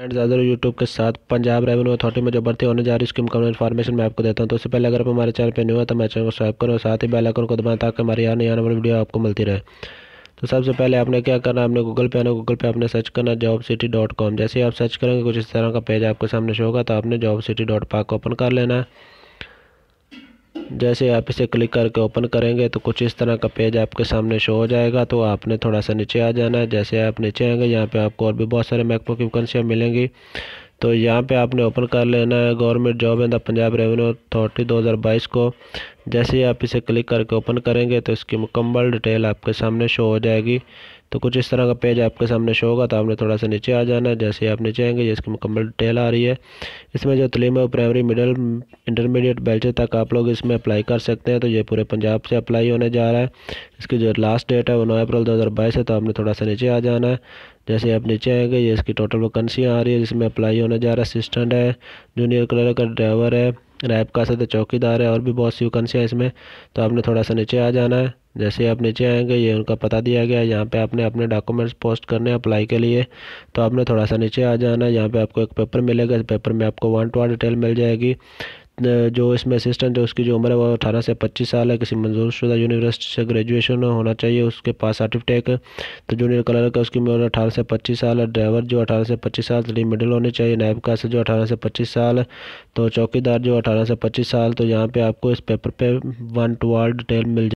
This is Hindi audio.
एंड ज़्यादा यूट्यूब के साथ पंजाब रेवेन्यू अथॉरिटी में जो भर्ती होने जा रही है उसकी इन्फॉर्मेशन मैं आपको देता हूँ तो उससे पहले अगर आप हमारे चैनल पर नहीं हुआ तो मैं चैनल को सब्सक्राइब करो और साथ ही बेल आइकन को दबाएं ताकि हमारी आने आने वाली वीडियो आपको मिलती रहे तो सबसे पहले आपने क्या करना आपने गूगल पे आना गूगल पे आपने सर्च करना जॉब सिटी डॉट कॉम जैसे ही आप सर्च करेंगे कुछ इस तरह का पेज आपके सामने शो होगा तो आपने job city dot Pak open कर लेना है जैसे आप इसे क्लिक करके ओपन करेंगे तो कुछ इस तरह का पेज आपके सामने शो हो जाएगा तो आपने थोड़ा सा नीचे आ जाना है जैसे आप नीचे आएंगे यहाँ पे आपको और भी बहुत सारे मैकपो की वैकेंसियाँ मिलेंगी तो यहाँ पे आपने ओपन कर लेना है government job in the Punjab revenue authority 2022 को जैसे ही आप इसे क्लिक करके ओपन करेंगे तो इसकी मुकम्मल डिटेल आपके सामने शो हो जाएगी तो कुछ इस तरह का पेज आपके सामने शो होगा तो आपने थोड़ा सा नीचे आ जाना है जैसे ही आप नीचे आएंगे ये इसकी मुकम्मल डिटेल आ रही है इसमें जो तलीम है प्राइमरी मिडल इंटरमीडिएट बैचे तक आप लोग इसमें अप्लाई कर सकते हैं तो ये पूरे पंजाब से अप्लाई होने जा रहा है इसकी जो लास्ट डेट है वो नौ अप्रैल दो हज़ार बाईस है तो आपने थोड़ा सा नीचे आ जाना है जैसे आप नीचे आएंगे ये इसकी टोटल वैकेंसियाँ आ रही है जिसमें अप्लाई होने जा रहा है असिस्टेंट है जूनियर क्लर्क का ड्राइवर है रैप का असद चौकीदार है और भी बहुत सी वैकेंसियाँ इसमें तो आपने थोड़ा सा नीचे आ जाना है जैसे आप नीचे आएंगे ये उनका पता दिया गया है यहाँ पे आपने अपने डॉक्यूमेंट्स पोस्ट करने अप्लाई के लिए तो आपने थोड़ा सा नीचे आ जाना है यहाँ पे आपको एक पेपर मिलेगा इस पेपर में आपको वन टू वन डिटेल मिल जाएगी जो इसमें असिस्टेंट है उसकी जो उम्र है वो अठारह से पच्चीस साल है किसी मंजूरशुदा यूनिवर्सिटी से ग्रेजुएशन होना चाहिए उसके पास सर्टिफिकेट है तो जूनियर क्लर्क है उसकी उम्र अठारह से पच्चीस साल है ड्राइवर जो अठारह से पच्चीस साल तो मिडिल होने चाहिए नायब का जो अठारह से पच्चीस साल तो चौकीदार जो अठारह से पच्चीस साल तो यहाँ पर आपको इस पेपर पर one to world detail mill